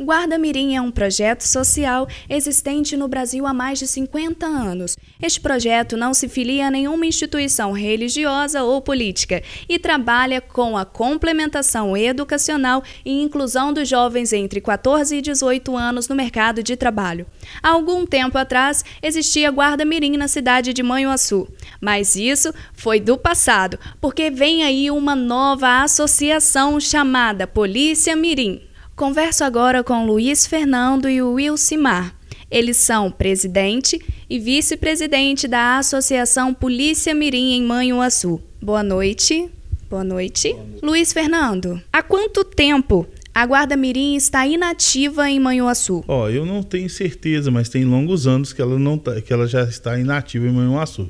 O Guarda Mirim é um projeto social existente no Brasil há mais de 50 anos. Este projeto não se filia a nenhuma instituição religiosa ou política e trabalha com a complementação educacional e inclusão dos jovens entre 14 e 18 anos no mercado de trabalho. Há algum tempo atrás existia Guarda Mirim na cidade de Manhuaçu, mas isso foi do passado, porque vem aí uma nova associação chamada Polícia Mirim. Converso agora com Luiz Fernando e Will Simar. Eles são presidente e vice-presidente da Associação Polícia Mirim em Manhuaçu. Boa noite. Boa noite. Luiz Fernando, há quanto tempo a Guarda Mirim está inativa em Manhuaçu? Ó, eu não tenho certeza, mas tem longos anos que ela, não tá, que ela já está inativa em Manhuaçu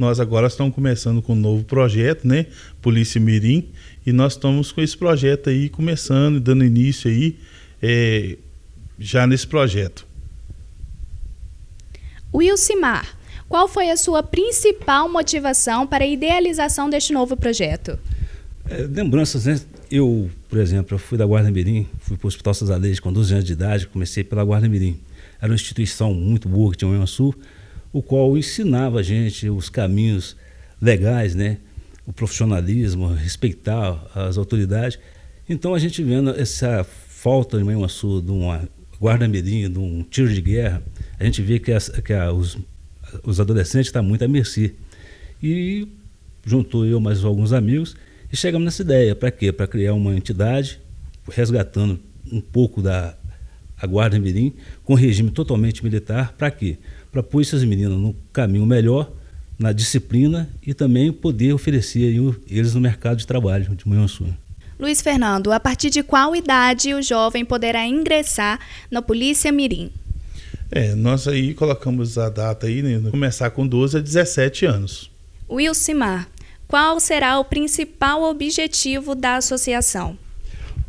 nós agora estamos começando com um novo projeto, né? Polícia Mirim. E nós estamos com esse projeto aí começando, e dando início aí, é, já nesse projeto. Wilsimar, qual foi a sua principal motivação para a idealização deste novo projeto? É, lembranças, né? Eu, por exemplo, eu fui da Guarda Mirim, fui para o Hospital Cesareia com 12 anos de idade, comecei pela Guarda Mirim. Era uma instituição muito boa que tinha em Sul o qual ensinava a gente os caminhos legais, né? o profissionalismo, respeitar as autoridades. Então a gente vendo essa falta em Manhuaçu de uma guarda mirim, de um tiro de guerra, a gente vê que, que a, os, os adolescentes estão tá muito à mercê. E juntou eu mais alguns amigos e chegamos nessa ideia. Para quê? Para criar uma entidade resgatando um pouco da a Guarda Mirim, com regime totalmente militar, para quê? Para pôr essas meninas no caminho melhor, na disciplina e também poder oferecer eles no mercado de trabalho de sua. Luiz Fernando, a partir de qual idade o jovem poderá ingressar na Polícia Mirim? É, nós aí colocamos a data aí, né, começar com 12 a 17 anos. Wilcimar, qual será o principal objetivo da associação?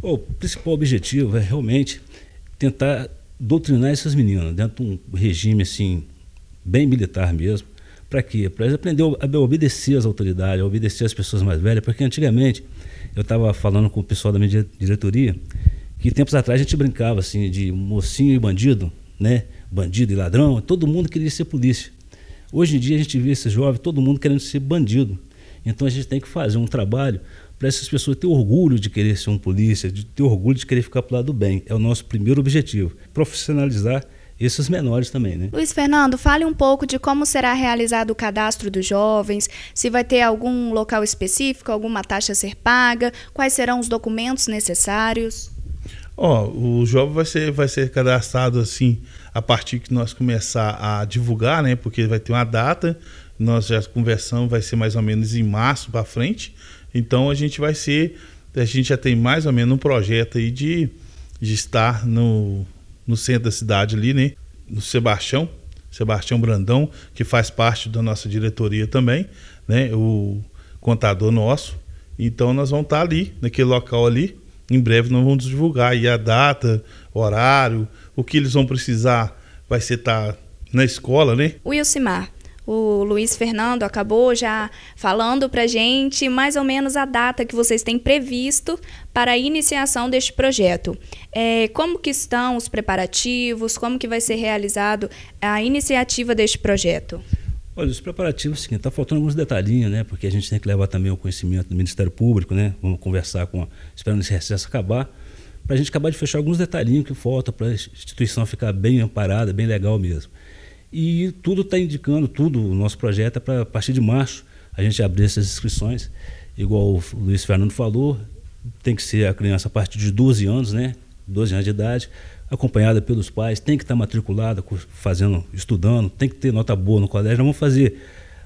O principal objetivo é realmente tentar doutrinar essas meninas dentro de um regime assim bem militar mesmo. Para quê? Para eles aprenderem a obedecer às autoridades, a obedecer às pessoas mais velhas, porque antigamente eu estava falando com o pessoal da minha diretoria que tempos atrás a gente brincava assim de mocinho e bandido, né? Bandido e ladrão, todo mundo queria ser polícia. Hoje em dia a gente vê esses jovens todo mundo querendo ser bandido. Então a gente tem que fazer um trabalho para essas pessoas ter orgulho de querer ser um polícia, de ter orgulho de querer ficar para o lado do bem. É o nosso primeiro objetivo, profissionalizar esses menores também, né? Luiz Fernando, fale um pouco de como será realizado o cadastro dos jovens, se vai ter algum local específico, alguma taxa a ser paga, quais serão os documentos necessários. Ó, oh, o jovem vai ser, vai ser cadastrado assim a partir que nós começar a divulgar, né? Porque vai ter uma data, nós já conversamos, vai ser mais ou menos em março para frente. Então a gente vai ser, a gente já tem mais ou menos um projeto aí de, de estar no, no centro da cidade ali, né? No Sebastião, Sebastião Brandão, que faz parte da nossa diretoria também, né? O contador nosso. Então nós vamos estar ali, naquele local ali. Em breve nós vamos divulgar aí a data, horário, o que eles vão precisar vai ser estar tá na escola, né? Wilson Ilcimar, o Luiz Fernando acabou já falando para gente mais ou menos a data que vocês têm previsto para a iniciação deste projeto. É, como que estão os preparativos? Como que vai ser realizado a iniciativa deste projeto? Olha, os preparativos sim. É o seguinte, está faltando alguns detalhinhos, né? Porque a gente tem que levar também o conhecimento do Ministério Público, né? Vamos conversar com, a, esperando esse recesso acabar, para a gente acabar de fechar alguns detalhinhos que falta para a instituição ficar bem amparada, bem legal mesmo. E tudo está indicando, tudo, o nosso projeto é para a partir de março a gente abrir essas inscrições. Igual o Luiz Fernando falou, tem que ser a criança a partir de 12 anos, né? 12 anos de idade, acompanhada pelos pais, tem que estar tá matriculada, fazendo, estudando, tem que ter nota boa no colégio. Nós vamos fazer,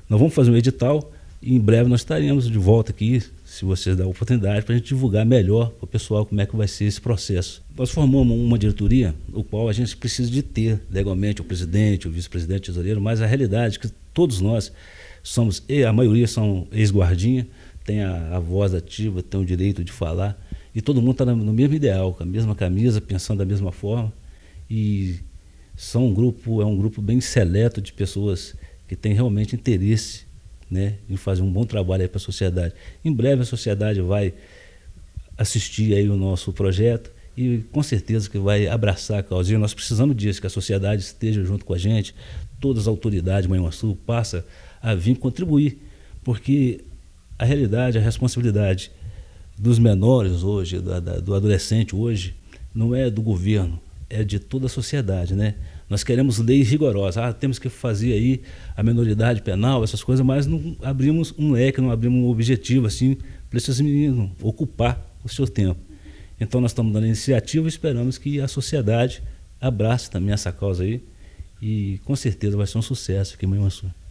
nós vamos fazer um edital e em breve nós estaremos de volta aqui se vocês der a oportunidade, para a gente divulgar melhor para o pessoal como é que vai ser esse processo. Nós formamos uma diretoria, o qual a gente precisa de ter legalmente o presidente, o vice-presidente, o tesoureiro, mas a realidade é que todos nós somos, a maioria são ex-guardinha, tem a, a voz ativa, tem o direito de falar, e todo mundo está no mesmo ideal, com a mesma camisa, pensando da mesma forma, e são um grupo, é um grupo bem seleto de pessoas que tem realmente interesse né, em fazer um bom trabalho para a sociedade. Em breve a sociedade vai assistir aí o nosso projeto e com certeza que vai abraçar a causa. E nós precisamos disso, que a sociedade esteja junto com a gente, todas as autoridades, Manhuaçu, passa a vir contribuir, porque a realidade, a responsabilidade dos menores hoje, do adolescente hoje, não é do governo, é de toda a sociedade, né? Nós queremos leis rigorosas. Ah, temos que fazer aí a minoridade penal, essas coisas, mas não abrimos um leque, não abrimos um objetivo assim para esses meninos ocupar o seu tempo. Então nós estamos dando iniciativa e esperamos que a sociedade abrace também essa causa aí e com certeza vai ser um sucesso aqui em Manhuaçu.